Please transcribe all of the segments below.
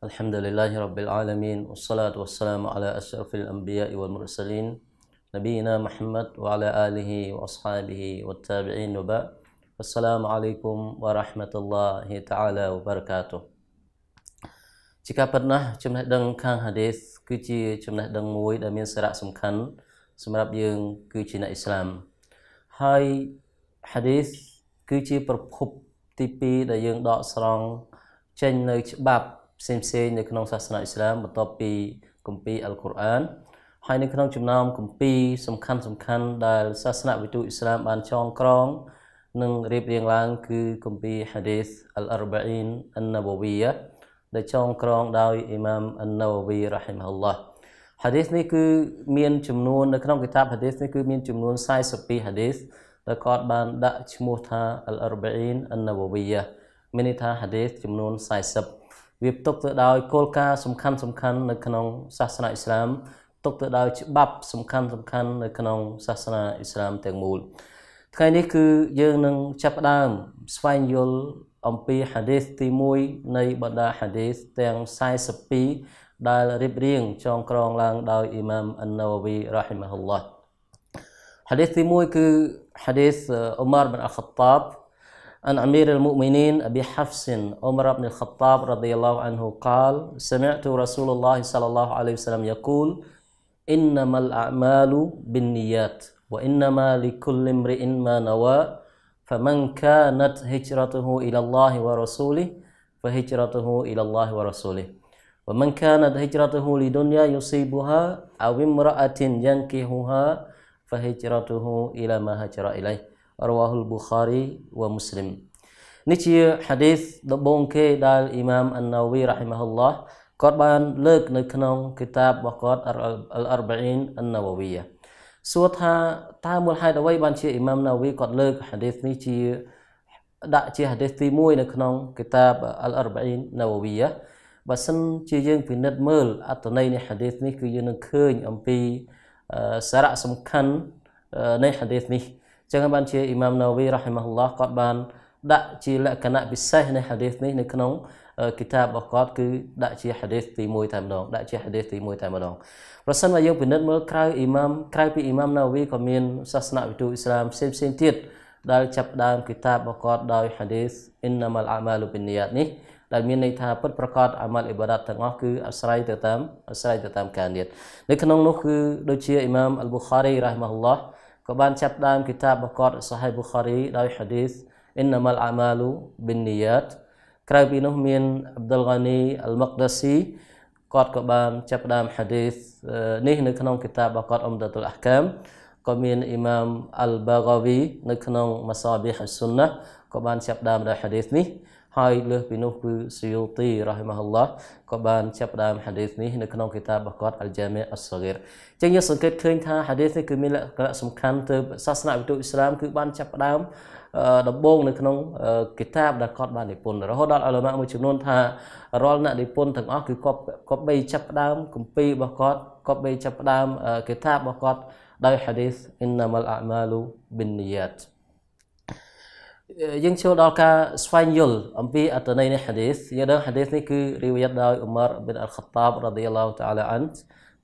الحمد لله رب العالمين والصلاة والسلام على أشرف الأنبياء والمرسلين نبينا محمد وعلى آله وأصحابه والتابعين وبعد السلام عليكم warahmatullahi taala وبركاته Jika pernah ចំណេះដឹងខាងហាឌីសគឺជាចំណេះដឹងមួយដែលមានសារៈសំខាន់សម្រាប់យើងគឺជាអ្នកអ៊ីស្លាមហើយហាឌីសគឺជាប្រភពទី2ដែលយើងដកស្រង់ចេញនៅច្បាប់ផ្សេងៗនៅក្នុងសាសនាអ៊ីស្លាមបន្ទាប់ពីគម្ពីរអល់កុរអានហើយនៅក្នុងចំណោមគម្ពីរសំខាន់សំខាន់ដែលសាសនាវិទូអ៊ីស្លាមបានចងក្រងនិងរៀបរៀងឡើងគឺគម្ពីរ Hadith Al-Arba'in An-Nawawiyyah ដែលចងក្រងដោយ Imam An-Nawawi rahimahullah Hadith នេះគឺមានចំនួននៅក្នុងគិតាប Hadith នេះគឺមានចំនួន42 Hadith ដែលគាត់បានដាក់ឈ្មោះថា Al-Arba'in An-Nawawiyyah មានន័យថា Hadith ចំនួ40វាផ្ទុកទៅដោយគោលការណ៍សំខាន់សំខាន់នៅក្នុងសាសនាអ៊ីស្លាមផ្ទុកទៅដោយច្បាប់សំខាន់សំខាន់នៅក្នុងសាសនាអ៊ីស្លាមទាំងមូលថ្ងៃនេះគឺយើងនឹងចាប់ផ្ដើមស្វែងយល់អំពីហាឌីសទី1នៃបណ្ដាហាឌីសទាំង42ដែលរៀបរៀងចងក្រងឡើងដោយអ៊ីម៉ាមអានណាវវីរ៉ាហ៊ីម៉ាហ៊ុលឡោះហាឌីសទី1គឺហាឌីសអ៊ុមារប៊ិនអាខត្តាប់ عن أمير المؤمنين أبي حفص عمر بن الخطاب رضي الله عنه قال سمعت رسول الله صلى الله عليه وسلم يقول إنما الأعمال بالنيات وإنما لكل امرئ ما نوى فمن كانت هجرته إلى الله ورسوله فهجرته إلى الله ورسوله ومن كانت هجرته لدنيا يصيبها أو امرأة ينكهها فهجرته إلى ما هجر إليه រវ៉ាហ៊ុលប៊ូខារីវ៉ាមូស្លីមនេះជាហាឌីសដំបូងគេដែលអ៊ីម៉ាមអាណាវីរ៉ាហ៊ីម៉ាហ៊ុលឡោះគាត់បានលើកនៅក្នុងគីតាបរបស់គាត់អលអរបីនអាណាវីសួរថាតើមូលហេតុអ្វីបានជាអ៊ីម៉ាមណាវីគាត់លើកហាឌីសនេះជាដាក់ជាហាឌីសទី1នៅក្នុងគីតាបអលអរបីនណាវីបើសិនជាយើងពិនិត្យមើលអត្ថន័យនៃហាឌីសនេះគឺយើងនឹងឃើញអំពីសារៈសំខាន់នៃហាឌីសនេះចឹងបានជាអ៊ីម៉ាមណាវីរ៉ាហ៊ីម៉ាហ៊ុលឡោះគាត់បានដាក់ជាលក្ខណៈពិសេសនៃហាឌីសនេះនៅក្នុងគីតាបរបស់គាត់គឺដាក់ជាហាឌីសទី1តែម្ដងដាក់ជាហាឌីសទី1តែម្ដងប្រសិនបើយើងពិនិត្យមើលក្រៅអ៊ីម៉ាមក្រៅពីអ៊ីម៉ាមណាវីក៏មានសាសនាវិទូអ៊ីស្លាមផ្សេងផ្សេងទៀតដែលចាប់ដើមគីតាបរបស់គាត់ដោយហាឌីសអ៊ីនណាម៉ាល់អាម៉ាលូប៊ីនយ៉ាតនេះដែលមានន័យថាពិតប្រកបអាម៉ាល់អ៊ីបាដាតទាំងអស់គឺអាស្រ័យទៅតាមអាស្រ័យទៅតាមការនិយតនៅក្នុងនោះគឺដូចជាអ៊ីម៉ាមអល់ប៊ូខារីរ៉ាហ្មាហ៊ុលឡោះក៏បានចាប់ផ្ដើមគីតាបរបស់គាត់ Sahih Bukhari ដោយ hadith innamal a'malu binniyat ក្រៅពីនោះមាន Abdul Ghani Al-Maqdisi គាត់ក៏បានចាប់ផ្ដើម hadith នេះ នៅក្នុងគីតាបរបស់គាត់ Umdatul Ahkam ក៏មាន Imam Al-Baghawi នៅក្នុង Masabih as-Sunnah ក៏បានចាប់ផ្ដើមដោយ hadith នេះហើយលើសពីនោះគឺស៊ីយូទីរ៉ាហ៊ីម៉ាហ៊ុលឡោះក៏បានចាប់ផ្ដើមហាឌីសនេះនៅក្នុងគីតាបរបស់គាត់អលជាមីអសហ្គីរចឹងយើងសង្កេតឃើញថាហាឌីសនេះគឺមានលក្ខណៈសំខាន់ទៅសាសនាវិទូអ៊ីស្លាម គឺបានចាប់ផ្ដើមដំបូងនៅក្នុងគីតាបដែលគាត់បាននិពន្ធរហូតដល់អលម៉ាមួយចំនួនថារាល់អ្នកនិពន្ធទាំងអស់គឺគាត់គាត់បីចាប់ផ្ដើមគម្ពីររបស់គាត់គាត់បីចាប់ផ្ដើមគីតាបរបស់គាត់ដោយហាឌីស innamal a'malu binniyat យើងចូលដល់ការស្វែងយល់អំពីអត្ថន័យនៃហាឌីសយើងដឹងហាឌីសនេះគឺរីវយ៉ាតដោយអ៊ុមារប៊ីនអល់ខតាបរ៉ាឌីយ៉ាឡោតាអាឡាអាន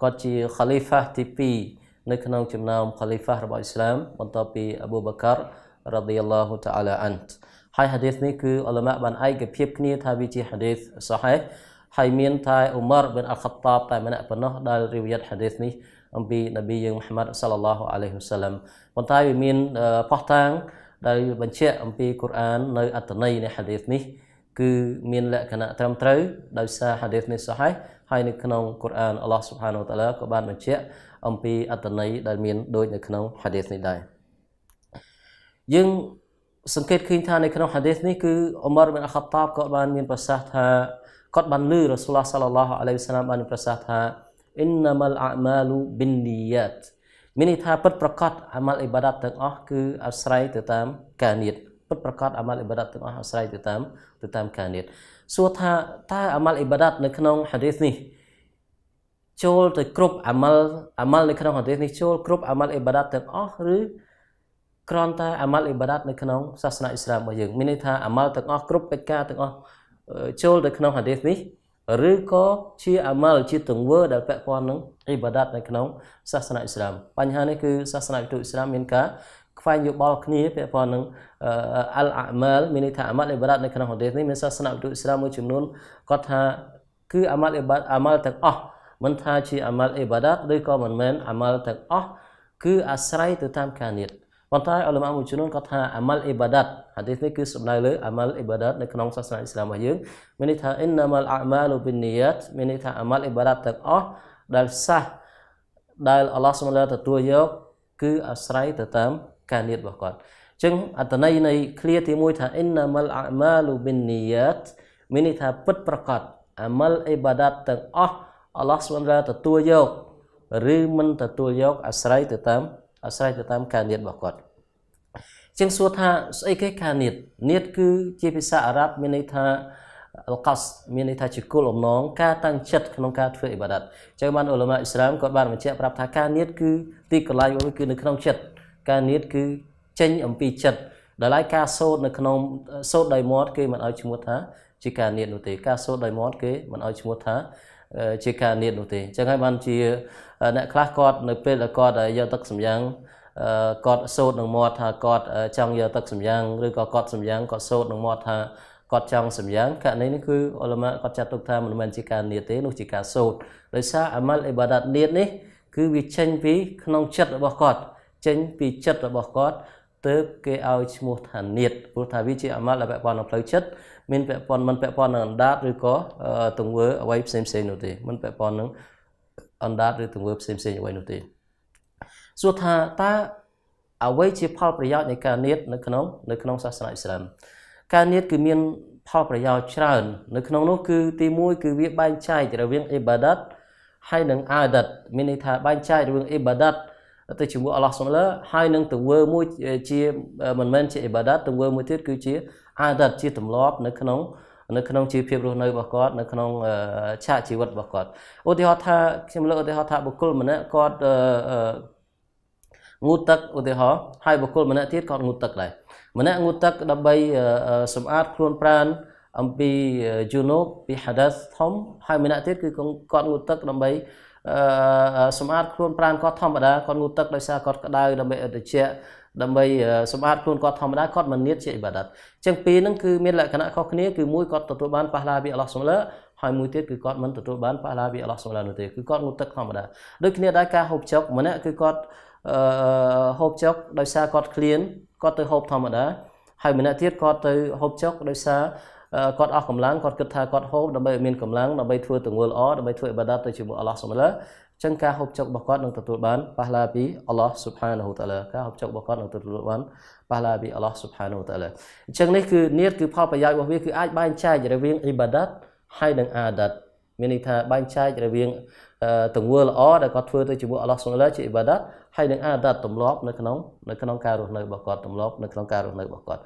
គាត់ជាខាលីហ្វាទី2នៅក្នុងចំណោមខាលីហ្វារបស់អ៊ីស្លាមបន្ទាប់ពីអប៊ូបការរ៉ាឌីយ៉ាឡោតាអាឡាអានហើយហាឌីសនេះគឺអ៊ុលម៉ាបានឯកភាពគ្នាថាវាជាហាឌីសសាហេះហើយមានថាអ៊ុមារប៊ីនអល់ខតាបតែម្នាក់ប៉ុណ្ណោះដែលរីវយ៉ាតហាឌីសនេះ អំពីនប៊ីយើងមូហាម៉ាត់សាឡឡោះអាឡៃហ៊ីវសាឡាមប៉ុន្តែវាមានផុសតាងទៅបញ្ជាក់អំពីកូរ៉ាននៅអត្ថន័យនៃហាឌីសនេះ គឺមានលក្ខណៈត្រឹមត្រូវដោយសារហាឌីសនេះសហីហើយនៅក្នុងកូរ៉ានអល់ឡោះស៊ុបហានូតាឡាក៏បានបញ្ជាក់អំពីអត្ថន័យដែលមានដូច នៅក្នុងហាឌីសនេះដែរយើងសង្កេតឃើញថានៅក្នុងហាឌីសនេះគឺអ៊ុមរបិនអខាតាបក៏បានមានប្រសាសន៍ថាគាត់បានលើរ៉ាស៊ូលឡោះសាឡឡោះអាឡៃហ៊ីវសាឡាមបានប្រសាសន៍ថាអ៊ីនណាមលអាម៉ាលូប៊ីននីយ៉ាត់មានន័យថាពិតប្រកបអាម៉ាល់អ៊ីបាដាតទាំងអស់គឺអាស្រ័យទៅតាមការនិតពិតប្រកបអាម៉ាល់អ៊ីបាដាតទាំងអស់អាស្រ័យទៅតាមទៅតាមការនិតសួរថាតើអាម៉ាល់អ៊ីបាដាតនៅក្នុងហាឌីសនេះចូលទៅគ្រប់អាម៉ាល់អាម៉ាល់នៅក្នុងហាឌីសនេះចូលគ្រប់អាម៉ាល់អ៊ីបាដាតទាំងអស់ឬគ្រាន់តែអាម៉ាល់អ៊ីបាដាតនៅក្នុងសាសនាអ៊ីស្លាមរបស់យើងមានន័យថាអាម៉ាល់ទាំងអស់គ្រប់កិច្ចការទាំងអស់ចូលទៅក្នុងហាឌីសនេះឬក៏ជាអាម៉ាល់ជាទង្វើដែលពាក់ព័ន្ធនឹងអ៊ីបាដាតនៅក្នុងសាសនាអ៊ីស្លាមបញ្ហានេះគឺសាសនាវិទូអ៊ីស្លាមមានការខ្វែងយោបល់គ្នាពាក់ព័ន្ធនឹងអលអាម៉ាល់មានន័យថាអាម៉ាល់អ៊ីបាដាតនៅក្នុងហូឌីសនេះមានសាសនាវិទូអ៊ីស្លាមមួយចំនួនគាត់ថាគឺអាម៉ាល់អ៊ីបាអាម៉ាល់ទាំងអស់មិនថាជាអាម៉ាល់អ៊ីបាដាតឬក៏មិនមែនអាម៉ាល់ទាំងអស់គឺអាស្រ័យទៅតាមការនិយាយប៉ុន្តែអលម៉ាមួយចំនួនគាត់ថាអាម៉ាល់អ៊ីបាដាតហាឌីសនេះគឺសំដៅលើអាម៉ាល់អ៊ីបាដាតនៅក្នុងសាសនាអ៊ីស្លាមរបស់យើងមានន័យថាអ៊ីនណាម៉ាល់អាម៉ាលូប៊ីននីយ៉ាតមានន័យថាអាម៉ាល់អ៊ីបាដាតទាំងអស់ដែលសះដែលអល់ឡោះសម្លាទទួលយកគឺអាស្រ័យទៅតាមការនិយតរបស់គាត់អញ្ចឹងអត្តន័យនៃឃ្លាទី1ថាអ៊ីនណាម៉ាល់អាម៉ាលូប៊ីននីយ៉ាតមានន័យថាពិតប្រកបអាម៉ាល់អ៊ីបាដាតទាំងអស់អល់ឡោះសម្លាទទួលយកឬមិនទទួលយកអាស្រ័យទៅតាមអាស្រ័យទៅតាមការនិតរបស់គាត់ជាងសួរថាស្អីគេការនិតនិតគឺជាភាសាអារ៉ាប់មានន័យថាអលកសមានន័យថាជាគោលអំណងការតាំងចិត្តក្នុងការធ្វើអ៊ីបាដាតអញ្ចឹងបានអ៊ុលាម៉ាអ៊ីស្លាមគាត់បានបញ្ជាក់ប្រាប់ថាការនិតគឺទីកន្លែងរបស់វាគឺនៅក្នុងចិត្តការនិតគឺចេញអំពីចិត្តដល់ហើយការសូត្រនៅក្នុងសូត្រដោយមាត់គេមិនឲ្យឈ្មោះថាជាការនិតនោះទេការសូត្រដោយមាត់គេមិនឲ្យឈ្មោះថាជាការនៀតនោះទេអញ្ចឹងហើយបានជាអ្នកខ្លះគាត់នៅពេលដែលគាត់យកទឹកសម្យ៉ាងគាត់សោតនឹងមាត់ថាគាត់ចង់យកទឹកសម្យ៉ាងឬក៏គាត់សម្យ៉ាងគាត់សោតនឹងមាត់ថាគាត់ចង់សម្យ៉ាងករណីនេះគឺអ៊ុលម៉ាគាត់ចាត់ទុកថាមិនមែនជាការនៀតទេនោះជាការសោតដោយសារអាម៉ាល់អ៊ីបាដាតនៀតនេះគឺវាចេញពីក្នុងចិត្តរបស់គាត់ចេញពីចិត្តរបស់គាត់ទៅគេឲ្យឈ្មោះថានិតព្រោះថាវាជាអាម៉ាល់ដែលពាក់ព័ន្ធនឹងផ្លូវចិត្តមានពាក់ព័ន្ធមិនពាក់ព័ន្ធនឹងអណ្ដាតឬក៏ទង្វើអ្វីផ្សេងផ្សេងនោះទេមិនពាក់ព័ន្ធនឹងអណ្ដាតឬទង្វើផ្សេងផ្សេងអ្វីនោះទេសួរថាតើអ្វីជាផលប្រយោជន៍នៃការនិតនៅក្នុងនៅក្នុងសាសនាអ៊ីស្លាម ការនិតគឺមានផលប្រយោជន៍ច្រើននៅក្នុងនោះ គឺទី1គឺវាបែងចែករវាងអ៊ីបាដាតហើយនិងអាដាតមានន័យថាបែងចែករវាងអ៊ីបាដាតទៅជាមួយអល់ឡោះសុំឡាហើយនឹងទៅធ្វើមួយជាមិនមែនជាអ៊ីបាដាតទៅធ្វើមួយទៀតគឺជាអាដាតជាទម្លាប់នៅក្នុង នៅក្នុងជីវភាពរស់នៅរបស់គាត់នៅក្នុងឆាកជីវិតរបស់គាត់ឧទាហរណ៍ថាខ្ញុំលើកឧទាហរណ៍ថាបុគ្គលម្នាក់គាត់ងូតទឹកឧទាហរណ៍ហើយបុគ្គលម្នាក់ទៀតគាត់ងូតទឹកដែរម្នាក់ងូតទឹកដើម្បីសម្អាតខ្លួនប្រាណអំពី junub ពី hadath ធំហើយម្នាក់ទៀតគឺគាត់ងូតទឹកដើម្បីសម្អាតខ្លួនប្រាណគាត់ធម្មតាគាត់ងូតទឹកដោយសារគាត់ក្តៅដើម្បីឲ្យត្រជាក់ដើម្បីសម្អាតខ្លួនគាត់ធម្មតាគាត់មិននៀតជាអ៊ីបាដាតអញ្ចឹងពីរហ្នឹងគឺមានលក្ខណៈខុសគ្នាគឺមួយគាត់ទទួលបានប៉ះឡាពីអល់ឡោះសុំឡាហើយមួយទៀតគឺគាត់មិនទទួលបានប៉ះឡាពីអល់ឡោះសុំឡានោះទេគឺគាត់ងូតទឹកធម្មតាដូចគ្នាដែរការហូបចុកម្នាក់គឺគាត់ហូបចុកដោយសារគាត់ឃ្លានគាត់ទៅហូបធម្មតាហើយម្នាក់ទៀតគាត់ទៅហូបចុកដោយសារគាត់អស់កម្លាំងគាត់គិតថាគាត់ហូបដើម្បីឲ្យមានកម្លាំងដើម្បីធ្វើទង្វើល្អដើម្បីធ្វើអ៊ីបាដាតទៅជាមួយអល់ឡោះសុបហានចឹងការហូបចុករបស់គាត់នឹងទទួលបានប៉ះឡាពីអល់ឡោះស៊ុបហានហូតាឡាការហូបចុករបស់គាត់នឹងទទួលបានប៉ះឡាពីអល់ឡោះស៊ុបហានហូតាឡាអញ្ចឹងនេះគឺនៀតគឺផលប្រយោជន៍របស់វាគឺអាចបែងចែករវាងអ៊ីបាដាតហើយនិងអាដាត់មានន័យថាបែងចែករវាងទង្វើល្អដែលគាត់ធ្វើទៅជាមួយអល់ឡោះសុនឡាជាអ៊ីបាដាហើយនឹងអាដាតទម្លាប់នៅក្នុងនៅក្នុងការរស់នៅរបស់គាត់ទម្លាប់នៅក្នុងការរស់នៅរបស់គាត់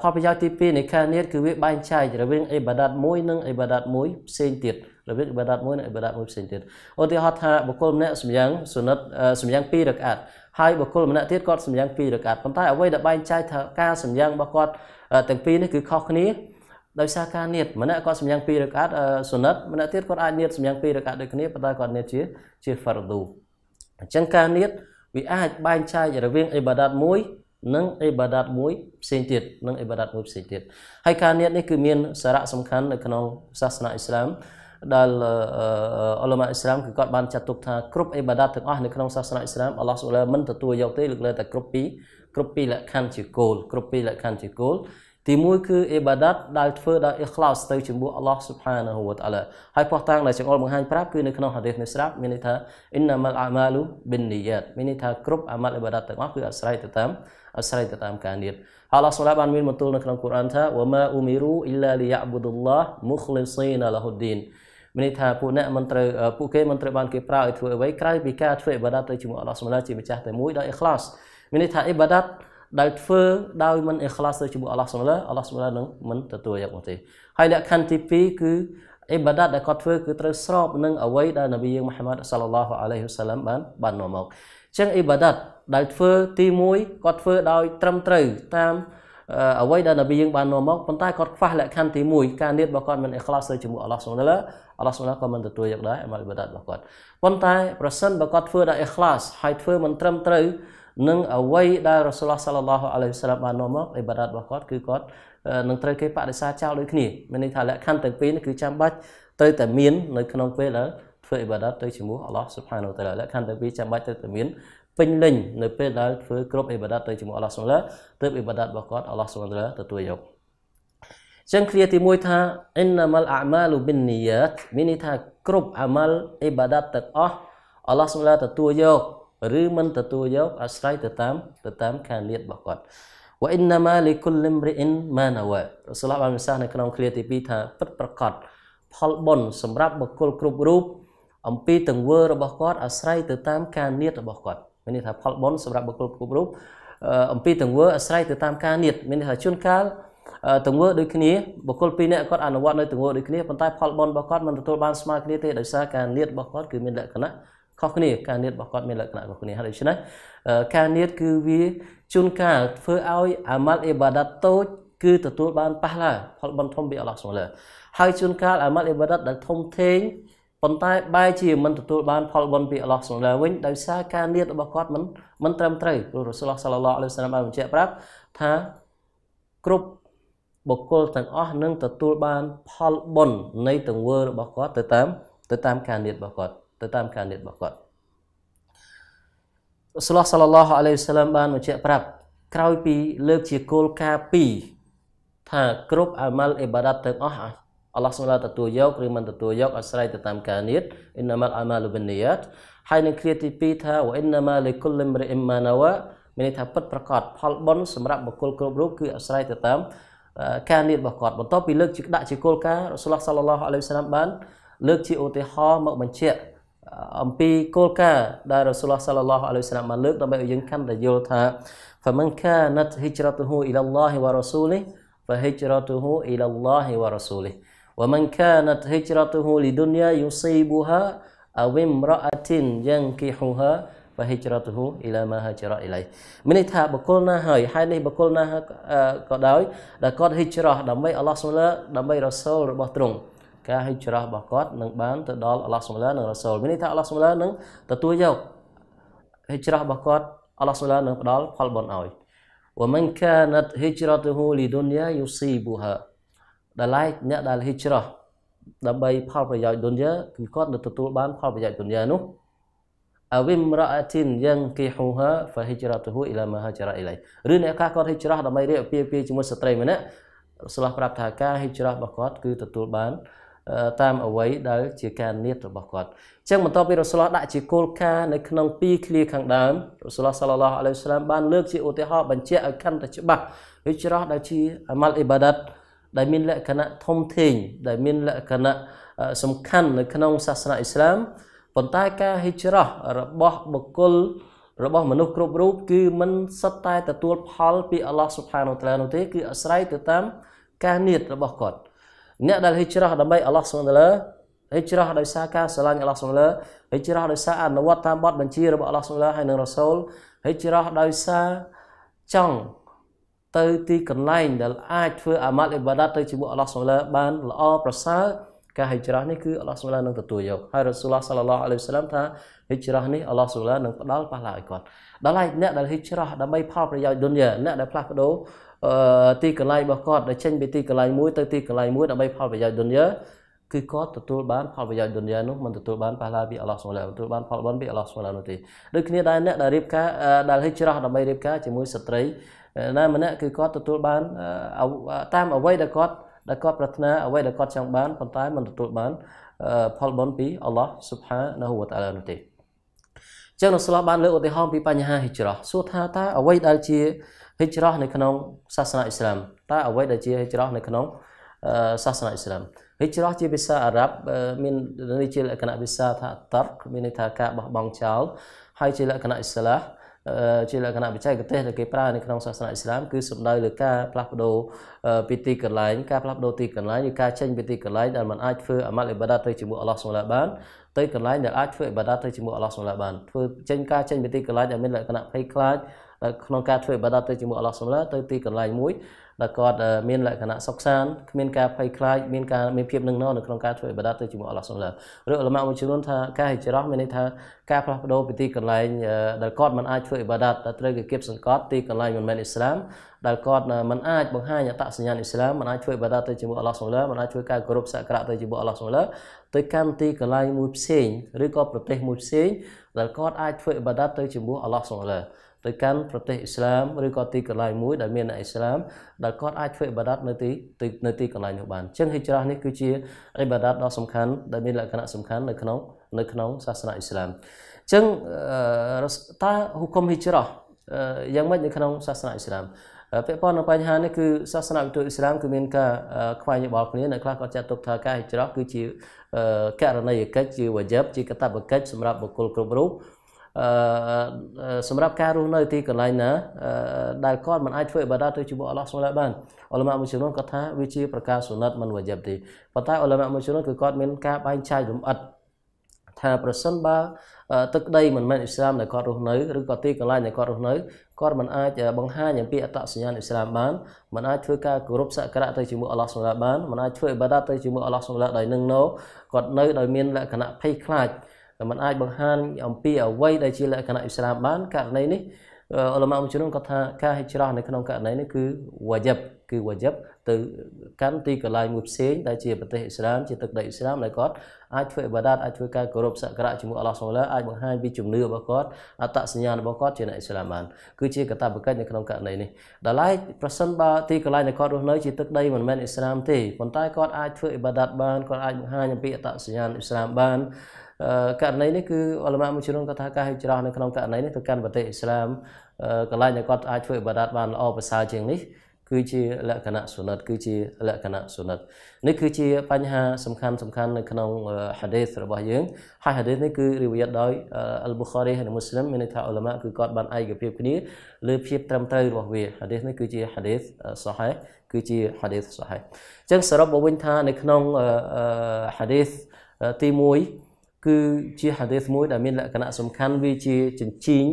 ផលប្រយោជន៍ទី2នៃការនៀតគឺវាបែងចែករវាងអ៊ីបាដាតមួយនិងអ៊ីបាដាតមួយផ្សេងទៀតរវាងអ៊ីបាដាតមួយនិងអ៊ីបាដាតមួយផ្សេងទៀតឧទាហរណ៍ថាបុគ្គលម្នាក់សម្យ៉ាងសុណិតសម្យ៉ាង2រកាតហើយបុគ្គលម្នាក់ទៀតគាត់សម្យ៉ាង2រកាតប៉ុន្តែអ្វីដែលបែងចែកថាការសម្យ៉ាងរបស់គាត់ទាំងពីរនេះគឺខុសគ្នាដោយសារការនៀតម្នាក់គាត់សម្ញាំង2រកាតសុណិតម្នាក់ទៀតគាត់អាចនៀតសម្ញាំង2រកាតដូចគ្នាប៉ុន្តែគាត់នៀតជាជា fardu អញ្ចឹងការនៀតវាអាចបែងចែករវាងអ៊ីបាដាតមួយនិងអ៊ីបាដាតមួយផ្សេងទៀតនិងអ៊ីបាដាតមួយផ្សេងទៀតហើយការនៀតនេះគឺមានសារៈសំខាន់នៅក្នុងសាសនាអ៊ីស្លាមដែលអ៊ុលម៉ាអ៊ីស្លាមគឺគាត់បានចាត់ទុកថាគ្រប់អ៊ីបាដាតទាំងអស់នៅក្នុងសាសនាអ៊ីស្លាមអល់ឡោះស៊ូឡាមិនទទួលយកទេលើកលែងតែគ្រប់ពីរគ្រប់ពីរលក្ខខណ្ឌជាគោលគ្រប់ពីរលក្ខខណ្ឌជាគោលទីមួយគឺអ៊ីបាដាតដែលធ្វើដោយអ៊ីខ្លោសទៅជាមួយអល់ឡោះស៊ុបហានាហ៊ូវតាឡាហើយពោះតាំងដែលចង្អុលបង្ហាញប្រាប់គឺនៅក្នុងហាឌីសនេះស្រាប់មានន័យថាអ៊ីនណាម៉ាល់អាម៉ាលូប៊ីននីយ៉ាតមានន័យថាគ្រប់អាម៉ាល់អ៊ីបាដាតទាំងអស់គឺអាស្រ័យទៅតាមអាស្រ័យទៅតាមការនិយាយហើយអល់ឡោះស៊ុបហានបានមានបន្ទូលនៅក្នុងកូរ៉ានថាវ៉ាម៉ាអ៊ូមីរូអ៊ីឡាលីយ៉ាប៊ូឌុលឡោះមុខលីស៊ីណាឡាហ៊ូឌីនមានន័យថាពួកអ្នកមិនត្រូវពួកគេមិនត្រូវបានគេប្រើឲ្យធ្វើអ្វីក្រៅពីការធ្វើអ៊ីបាដាតទៅជាមួយអល់ឡោះស៊ុបហានជាម្ចាស់តែមួយដោយអ៊ីខ្លោសមានន័យថាអ៊ីបាដាតដែលធ្វើដោយមិនអ៊ីខ្លាសទៅជាមួយអល់ឡោះសុបឡាអល់ឡោះសុបឡានឹងមិនទទួលយកនោះទេហើយលក្ខខណ្ឌទី2គឺអ៊ីបាដាតដែលគាត់ធ្វើគឺត្រូវស្របនឹងអ្វីដែលនប៊ីយើងមហាម៉ាត់សាឡឡោះអាឡៃហ៊ីសាឡាមបានបាននាំមកអញ្ចឹងអ៊ីបាដាតដែលធ្វើទី1គាត់ធ្វើដោយត្រឹមត្រូវតាមអ្វីដែលនប៊ីយើងបាននាំមកប៉ុន្តែគាត់ខ្វះលក្ខខណ្ឌទី1ការនៀតរបស់គាត់មិនអ៊ីខ្លាសទៅជាមួយអល់ឡោះសុបឡាអល់ឡោះសុបឡាក៏មិនទទួលយកដែរអ៊ីបាដាតរបស់គាត់ប៉ុន្តែប្រសិនបើគាត់ធ្វើដោយអ៊ីខ្លាសហើយធ្វើមិនត្រឹមត្រូវនិងអ្វីដែលរ៉ាស៊ូលឡោះសាឡឡោះអាឡៃហ៊ីវសាឡាមបាននាំមកអ៊ីបាដាតរបស់គាត់គឺគាត់នឹងត្រូវគេបដិសេធចោលដូចគ្នាមានន័យថាលក្ខខណ្ឌទាំងពីរនេះគឺចាំបាច់ត្រូវតែមាន នៅក្នុងពេលដែលធ្វើអ៊ីបាដាតទៅជាមួយអល់ឡោះស៊ុបហានូតាឡាលក្ខខណ្ឌទាំងពីរចាំបាច់ត្រូវតែមានពេញលេញនៅពេលដែលធ្វើគ្រប់អ៊ីបាដាតទៅជាមួយអល់ឡោះស៊ុបហានូទើបអ៊ីបាដាតរបស់គាត់អល់ឡោះស៊ុបហានូទទួលយកចឹងគ្រាទី1ថាអ៊ីនណាម៉ាល់អាម៉ាលូប៊ីននីយ៉ាតមានន័យថាគ្រប់អាម៉ាល់អ៊ីបាដាតទាំងអស់អល់ឡោះស៊ុបហានូទទួលយកឬមិនទទួលយកអាស្រ័យទៅតាមទៅតាមខានៀតរបស់គាត់វ៉ាអ៊ីនណាម៉ាលីគុលលឹមរីអ៊ិនម៉ាណាវ៉ារសូលបានប្រសាសន៍នៅក្នុងឃ្លាទី2ថាពិតប្រកបផលបុណ្យសម្រាប់បុគ្គលគ្រប់រូបអំពីទង្វើរបស់គាត់អាស្រ័យទៅតាមការនៀតរបស់គាត់មានន័យថាផលបុណ្យសម្រាប់បុគ្គលគ្រប់រូបអំពីទង្វើអាស្រ័យទៅតាមការនៀតមានន័យថាជួនកាលទង្វើដូចគ្នាបុគ្គលពីរនាក់គាត់អនុវត្តនៅទង្វើដូចគ្នាប៉ុន្តែផលបុណ្យរបស់គាត់មិនទទួលបានស្មើគ្នាទេដោយសារការនៀតរបស់គាត់គឺមានលក្ខណៈខុសគ្នាការនៀតរបស់គាត់មានលក្ខណៈខុសគ្នាហើយដូច្នេះការនៀតគឺវាជួនកាលធ្វើឲ្យអាម៉ាល់អ៊ីបាដាតតូចគឺទទួលបានប៉ះឡើផលបន្ធំពីអល់ឡោះសុលាហើយជួនកាលអាម៉ាល់អ៊ីបាដាតដែលធំធេងប៉ុន្តែបែរជាមិនទទួលបានផលបុណ្យពីអល់ឡោះសុលាវិញដោយសារការនៀតរបស់គាត់មិនមិនត្រឹមត្រូវព្រោះរ៉ូសូលសាឡឡោះអាឡៃសាឡាមបានបញ្ជាក់ប្រាប់ថាគ្រប់បុគ្គលទាំងអស់នឹងទទួលបានផលបុណ្យនៃទង្វើរបស់គាត់ទៅតាមទៅតាមការនៀតរបស់គាត់ទៅតាមការនិតរបស់គាត់រ៉ូលសាឡឡោះអាឡៃហ៊ីសឡាមបានបញ្ជាក់ប្រាប់ក្រោយពីលើកជាគោលការណ៍2ថាគ្រប់អាម៉ាល់អ៊ីបាដាតទាំងអស់អល់ឡោះសុឡាទទួលយកឬមិនទទួលយកអាស្រ័យទៅតាមការនិតអ៊ីនណាម៉ាល់អាម៉ាលូបិននីយ៉ាតហើយនឹងឃ្លាទី2ថាវ៉អ៊ីនណាម៉ាលីគុលលិមរីអ៊ីម៉ាណាវ៉ាមានន័យថាពិតប្រកបផលបុណ្យសម្រាប់បុគ្គលគ្រប់រូបគឺអាស្រ័យទៅតាមការនិតរបស់គាត់បន្ទាប់ពីលើកជាដាក់ជាគោលការណ៍រ៉ូលសាឡឡោះអាឡៃហ៊ីសឡាមបានលើកជាឧទាហរណ៍មកបញ្ជាក់អំពីគោលការណ៍ដែលរ៉ាស៊ូលឡោះសាឡឡោះអាឡៃសាឡាមបានលើកដើម្បីឲ្យយើងកាន់តែយល់ថា فمن كانت هجرته إلى الله ورسوله فهجرته إلى الله ورسوله ومن كانت هجرته لدنيا يصيبها أو امرأة ينكحها فهجرته إلى ما هاجر إليه មានន័យថាបុគ្គលណាហើយហើយនេះបុគ្គលណាក៏ដោយដែលគាត់ hijrah ដើម្បីអល់ឡោះសុលឡាដើម្បីរ៉ាស៊ូលរបស់ទ្រង់ការហិច្រោះរបស់គាត់នឹងបានទៅដល់អល់ឡោះសុំឡានិងរ៉ាសូលមានន័យថាអល់ឡោះសុំឡានឹងទទួលយកហិច្រោះរបស់គាត់អល់ឡោះសុំឡានឹងផ្ដល់ផលបុណ្យឲ្យ ومن كانت هجرته لدنيا يصيبها ដែលឡែកអ្នកដែលហិច្រោះដើម្បីផលប្រយោជន៍ឌុនយ៉ាគឺគាត់នឹងទទួលបានផលប្រយោជន៍ឌុនយ៉ានោះអវិមរអតិនយ៉ាងគេហូហាហ្វហិជ្រតហ៊ូអ៊ីឡាមហាជ្រអ៊ីឡៃឬអ្នកខ្លះគាត់ហិជ្រះដើម្បីរៀបពីពីជាមួយស្ត្រីម្នាក់ស្លោះប្រាប់ថាការហិជ្រះរបស់គាត់គឺទទួលបានតាមអ្វីដែលជាការនៀតរបស់គាត់អញ្ចឹងបន្តពីរ៉ូសូលឡោះដាក់ជាគោលការណ៍នៅក្នុងពីឃ្លាខាងដើមរ៉ូសូលឡោះសាឡឡោះអាឡៃហ៊ីសឡាមបានលើកជាឧទាហរណ៍បញ្ជាក់ឲ្យកាន់តែច្បាស់វិជ្រោះដែលជាអាម៉ាល់អ៊ីបាដាតដែលមានលក្ខណៈធំធេងដែលមានលក្ខណៈសំខាន់នៅក្នុងសាសនាអ៊ីស្លាមប៉ុន្តែការហិជ្រោះរបស់បុគ្គលរបស់មនុស្សគ្រប់រូបគឺมันសិតតែទទួល ផលពីអល់ឡោះស៊ុបហានូតាឡានោះទេគឺអាស្រ័យទៅតាម ការនៀតរបស់គាត់អ្នកដែលហិច្រោះដើម្បីអល់ឡោះសុបហានតាឡាហិច្រោះដោយសារការស្រឡាញ់អល់ឡោះសុបហានតាឡាហិច្រោះដោយសារអនុវត្តតាមបទបញ្ជារបស់អល់ឡោះសុបហានតាឡាហើយនិងរ៉ាសូលហិច្រោះដោយសារចង់ទៅទីកន្លែងដែលអាចធ្វើអាម៉ាល់អ៊ីបាដាតទៅជាមួយអល់ឡោះសុបហានតាឡាបានល្អប្រសើរការហិច្រោះនេះគឺអល់ឡោះសុបហានតាឡានឹងទទួលយកហើយរ៉ាសូលសាឡឡោះអាឡៃហ៊ីសឡាមថាហិច្រោះនេះអល់ឡោះសុបហានតាឡានឹងផ្ដល់ប៉ះឡាឲ្យគាត់ដល់ហើយអ្នកដែលហិច្រោះដើម្បីផលប្រយោជន៍ឌុនយ៉ាអ្នកដែលផ្លាស់ប្ដូរទីកន្លែងរបស់គាត់ដែលចេញពីទីកន្លែងមួយទៅទីកន្លែងមួយដើម្បីផលប្រយោជន៍ឌុនយ៉ាគឺគាត់ទទួលបានផលប្រយោជន៍ឌុនយ៉ានោះមិនទទួលបានប៉ះឡាពីអល់ឡោះសុបហានទទួលបានផលបុណ្យពីអល់ឡោះសុបហាននោះទេដូចគ្នាដែរអ្នកដែលរៀបការដែលហិច្រោះដើម្បីរៀបការជាមួយស្ត្រីណាម្នាក់គឺគាត់ទទួលបានតាមអ្វីដែលគាត់ដែលគាត់ប្រាថ្នាអ្វីដែលគាត់ចង់បានប៉ុន្តែមិនទទួលបានផលបុណ្យពីអល់ឡោះសុបហានហូវតាឡានោះទេចឹងនោះស្លាប់បានលើកឧទាហរណ៍ពីបញ្ហាហិច្រោះសួរថាតើអ្វីដែលជាហិជ្រោះនៅក្នុងសាសនាអ៊ីស្លាមតើអ្វីដែលជាហិជ្រោះនៅក្នុងសាសនាអ៊ីស្លាមហិជ្រោះជាភាសាអារ៉ាប់មាននេះជាលក្ខណៈភាសាថាតកមានន័យថាការបោះបង់ចោលហើយជាលក្ខណៈអ៊ីស្លាមជាលក្ខណៈបច្ចេកទេសដែលគេប្រើនៅក្នុងសាសនាអ៊ីស្លាមគឺសំដៅលើការផ្លាស់ប្ដូរពីទីកន្លែងការផ្លាស់ប្ដូរទីកន្លែងឬការចេញពីទីកន្លែងដែលมันអាចធ្វើអាម៉ាល់អ៊ីបាដាទៅជាមួយអល់ឡោះសុំឡាបានទៅកន្លែងដែលអាចធ្វើអ៊ីបាដាទៅជាមួយអល់ឡោះសុំឡាបានធ្វើចេញការចេញពីទីកន្លែងដែលមានលក្ខណៈភ័យខ្លាចក្នុងការធ្វើបាដទៅជាមួយអល់ឡោះសម្លាទៅទីកន្លែងមួយដែលគាត់មានលក្ខណៈសុខសាន្តគ្មានការភ័យខ្លាចមានការមានភាពនឹងនរនៅក្នុងការធ្វើបាដទៅជាមួយអល់ឡោះសម្លាឬអលមាមួយចំនួនថាការហិច្រោះមានន័យថាការផ្លាស់ប្ដូរពីទីកន្លែងដែលគាត់មិនអាចធ្វើបាដដែលត្រូវគេគៀបសង្កត់ទីកន្លែងមិនមែនអ៊ីស្លាមដែលគាត់មិនអាចបង្ហាញអត្តសញ្ញាណអ៊ីស្លាមមិនអាចធ្វើបាដទៅជាមួយអល់ឡោះសម្លាមិនអាចធ្វើការគោរពសក្ការៈទៅជាមួយអល់ឡោះសម្លាទៅកាន់ទីកន្លែងមួយផ្សេងឬក៏ប្រទេសមួយផ្សេងដែលគាត់អាចធ្វើបាដទៅជាមួយអល់ឡោះសម្លាទៅកាន់ប្រទេសអ៊ីស្លាមឬក៏ទីកន្លែងមួយដែលមានអ្នកអ៊ីស្លាមដែលគាត់អាចធ្វើអ៊ីបាដាតនៅទីនៅទីកន្លែងនោះបានអញ្ចឹងហិជ្រះនេះគឺជាអ៊ីបាដាតដ៏សំខាន់ដែលមានលក្ខណៈសំខាន់នៅក្នុងនៅក្នុងសាសនាអ៊ីស្លាមអញ្ចឹងតើហុគមហិជ្រះយ៉ាងម៉េចនៅក្នុងសាសនាអ៊ីស្លាមពាក់ព័ន្ធនឹងបញ្ហានេះគឺសាសនាវិទូអ៊ីស្លាមគឺមានការខ្វែងយោបល់គ្នានៅខ្លះក៏ចាត់ទុកថាការហិជ្រះគឺជាករណីយកិច្ចជាវ៉ាជិបជាកតបកិច្ចសម្រាប់បុគ្គលគ្រប់រូបសម្រាប់ការរស់នៅទីកន្លែងណា ដែលគាត់មិនអាចធ្វើអ៊ីបាដាទៅជាមួយអល់ឡោះសូឡាបានអ៊ុលម៉ាមួយចំនួនគាត់ថាវាជាប្រការសុណិតមិនវ៉ាជីបទេប៉ុន្តែអ៊ុលម៉ាមួយចំនួនគឺគាត់មានការបែងចែកលំអិតថាប្រសិនបើទឹកដីមិនមែនអ៊ីស្លាមដែលគាត់រស់នៅឬក៏ទីកន្លែងដែលគាត់រស់នៅគាត់មិនអាច បង្ហាញអំពីអត្តសញ្ញាណអ៊ីស្លាមបានមិនអាចធ្វើការគោរពសក្ការៈទៅជាមួយអល់ឡោះសូឡាបានមិនអាចធ្វើអ៊ីបាដាទៅជាមួយអល់ឡោះសូឡាដោយនឹងណូគាត់នៅដោយមានលក្ខណៈភ័យខ្លាចតែมันអាចបង្ហាញអំពីអ្វីដែលជាលក្ខណៈអ៊ីស្លាមបានករណីនេះអលម៉ាមួយចំនួនគាត់ថាការហិច្រោះនៅក្នុងករណីនេះគឺវ៉ាយបគឺវ៉ាយបទៅកាន់ទីកន្លែងមួយផ្សេងដែលជាប្រទេសអ៊ីស្លាមជាទឹកដីអ៊ីស្លាមដែលគាត់អាចធ្វើអ៊ីបាដាតអាចធ្វើការគោរពសក្ការៈជាមួយអល់ឡោះសូឡាអាចបង្ហាញពីជំនឿរបស់គាត់អត្តសញ្ញាណរបស់គាត់ជាអ្នកអ៊ីស្លាមបានគឺជាកតាបកិច្ចនៅក្នុងករណីនេះដល់ឡែកប្រសិនបើទីកន្លែងដែលគាត់រស់នៅជាទឹកដីមិនមែនអ៊ីស្លាមទេប៉ុន្តែគាត់អាចធ្វើអ៊ីបាដាតបានគាត់អាចបង្ហាញអំពីអត្តសញ្ញាណអ៊ីស្លាមបានករណីនេះគឺអលមាមួយចំនួនគាត់ថាការហិច្រោះនៅក្នុងករណីនេះទៅកាន់ប្រទេសអ៊ីស្លាមកន្លែងដែលគាត់អាចធ្វើអ៊ីបាដាតបានល្អប្រសើរជាងនេះគឺជាលក្ខណៈសុណិតគឺជាលក្ខណៈសុណិតនេះគឺជាបញ្ហាសំខាន់សំខាន់នៅក្នុងហាឌីសរបស់យើងហើយហាឌីសនេះគឺរៀបរៀងដោយអ៊ុលប៊ូខារីហើយមូស្លីមមានន័យថាអ៊ុលម៉ាគឺគាត់បានឯកភាពគ្នាលើភាពត្រឹមត្រូវរបស់វាហាឌីសនេះគឺជាហាឌីសសាហេគឺជាហាឌីសសាហេអញ្ចឹងសរុបមកវិញថានៅក្នុងហាឌីសទី1គឺជាហាឌីសមួយដែលមានលក្ខណៈសំខាន់វាជាចិញ្ជីង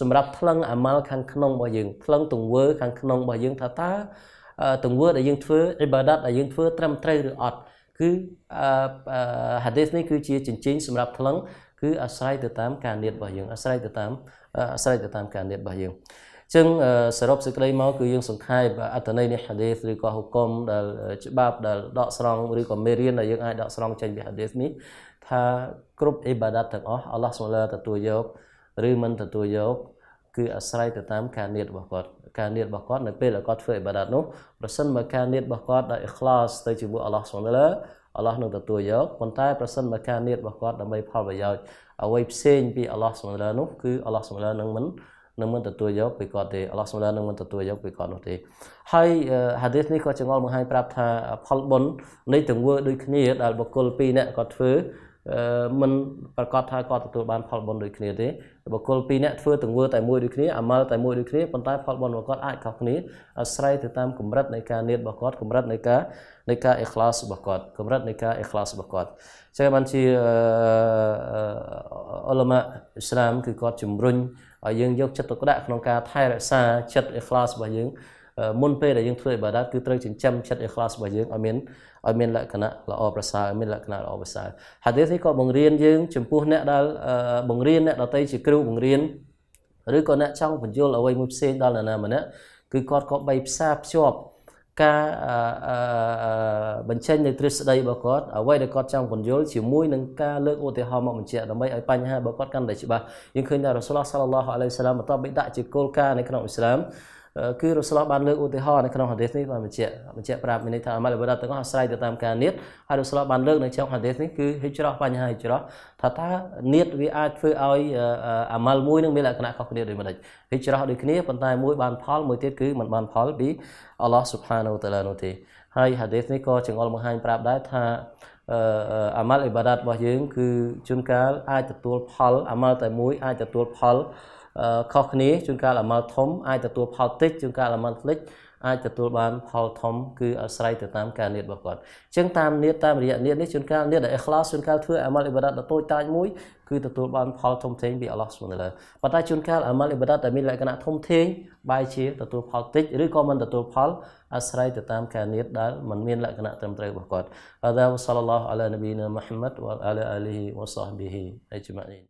សម្រាប់ថ្លឹងអាម៉ាល់ខាងក្នុងរបស់យើងថ្លឹងទង្វើខាងក្នុងរបស់យើងថាតើទង្វើដែលយើងធ្វើអ៊ីបាដាតដែលយើងធ្វើត្រឹមត្រូវឬអត់គឺហាឌីសនេះគឺជាចិញ្ជីងសម្រាប់ថ្លឹងគឺអាស្រ័យទៅតាមការនិតរបស់យើងអាស្រ័យទៅតាមអាស្រ័យទៅតាមការនិតរបស់យើងចឹងសរុបសេចក្តីមកគឺយើងសង្ខេបអត្ថន័យនៃហាឌីសឬក៏ហុកុមដែលច្បាប់ដែលដកស្រង់ឬក៏មេរៀនដែលយើងអាចដកស្រង់ចេញពីហាឌីសនេះថាគ្រប់អ៊ីបាដាតទាំងអស់អល់ឡោះសុលាទទួលយកឬមិនទទួលយកគឺអាស្រ័យទៅតាមការនៀតរបស់គាត់ការនៀតរបស់គាត់នៅពេលដែលគាត់ធ្វើអ៊ីបាដាតនោះប្រសិនបើការនៀតរបស់គាត់ដោយអ៊ីខ្លាសទៅជាមួយអល់ឡោះសុលាអល់ឡោះនឹងទទួលយកប៉ុន្តែប្រសិនបើការនៀតរបស់គាត់ដើម្បីផលប្រយោជន៍អ្វីផ្សេងពីអល់ឡោះសុលានោះគឺអល់ឡោះសុលានឹងមិននឹងមិនទទួលយកពីគាត់ទេអល់ឡោះសុលានឹងមិនទទួលយកពីគាត់នោះទេហើយហាឌីសនេះក៏ចងល់បង្ហាញប្រាប់ថាផលបុណ្យនៃទង្វើដូចគ្នាដែលបុគ្គលពីរនាក់គាត់ធ្វើមិនប្រកាសថាគាត់ទទួលបានផលបុណ្យដូចគ្នាទេបុគ្គលពីរនាក់ធ្វើទង្វើតែមួយដូចគ្នាអាម៉ិលតែមួយដូចគ្នាប៉ុន្តែផលបុណ្យរបស់គាត់អាចខុសគ្នាអាស្រ័យទៅតាមកម្រិតនៃការនៀតរបស់គាត់កម្រិតនៃការនៃការ ikhlas របស់គាត់កម្រិតនៃការ ikhlas របស់គាត់ចឹងបានជាអ៊ុលម៉ាអ៊ីស្លាមគឺគាត់ជំរុញឲ្យយើងយកចិត្តទុកដាក់ក្នុងការថែរក្សាចិត្ត ikhlas របស់យើងមុនពេលដែលយើងធ្វើអ៊ីបាដាតគឺត្រូវចិញ្ចឹមចិត្តអ៊ីខ្លាសរបស់យើងឲ្យមានឲ្យមានលក្ខណៈល្អប្រសើរឲ្យមានលក្ខណៈល្អប្រសើរហាឌីសនេះក៏បង្រៀនយើងចំពោះអ្នកដែលបង្រៀនអ្នកដតីជាគ្រូបង្រៀនឬក៏អ្នកចង់បញ្យល់អ្វីមួយផ្សេងដល់នរណាម្នាក់គឺគាត់ក៏បីផ្សារភ្ជាប់ការបញ្ចេញនៃទ្រឹស្ដីរបស់គាត់អ្វីដែលគាត់ចង់ពន្យល់ជាមួយនឹងការលើកឧទាហរណ៍មកបញ្ជាក់ដើម្បីឲ្យបញ្ហារបស់គាត់កាន់តែច្បាស់យើងឃើញថារ៉ាសូលឡោះសាឡឡោះអាឡៃសាឡាមបន្តបិដាក់ជាគោលការណ៍នៅក្នុងអ៊ីស្លាមគឺរស្លោះបានលើកឧទាហរណ៍នៅក្នុងហាឌីសនេះបានបញ្ជាក់បញ្ជាក់ប្រាប់មានន័យថាអាម៉ាល់អ៊ីបាដាទាំងអស់អាស្រ័យទៅតាមការនៀតហើយរស្លោះបានលើកនៅចុងហាឌីសនេះគឺហិច្រោះបញ្ហាហិច្រោះថាតើនៀតវាអាចធ្វើឲ្យអាម៉ាល់មួយនឹងមានលក្ខណៈខុសគ្នាឬមិនហិច្រោះដូចគ្នាប៉ុន្តែមួយបានផល មួយទៀតគឺមិនបានផលពីអល់ឡោះស៊ុបហានូតាឡានោះទេហើយហាឌីសនេះក៏ចង្អុលបង្ហាញប្រាប់ដែរថាអាម៉ាល់អ៊ីបាដារបស់យើង គឺជួនកាលអាចទទួលផលអាម៉ាល់តែមួយអាចទទួលផលខុសគ្នាជួនកាលអាម៉ឺលធំអាចទទួលផលតិចជួនកាលអាម៉ឺលលិចអាចទទួលបានផលធំគឺអាស្រ័យទៅតាមការនៀតរបស់គាត់អញ្ចឹងតាមនៀតតាមរយៈនៀតនេះជួនកាលនៀតដែល ikhlas ជួនកាលធ្វើអាម៉ាល់អ៊ីបាដាតដ៏តូចតាចមួយគឺទទួលបានផលធំធេងពី Allah Subhanahu wa ta'ala ប៉ុន្តែជួនកាលអាម៉ាល់អ៊ីបាដាដែលមានលក្ខណៈធំធេងបែរជាទទួលផលតិចឬក៏មិនទទួលផលអាស្រ័យទៅតាមការនៀតដែលមិនមានលក្ខណៈត្រឹមត្រូវរបស់គាត់ هذا وصلى الله على نبينا محمد وعلى آله وصحبه أجمعين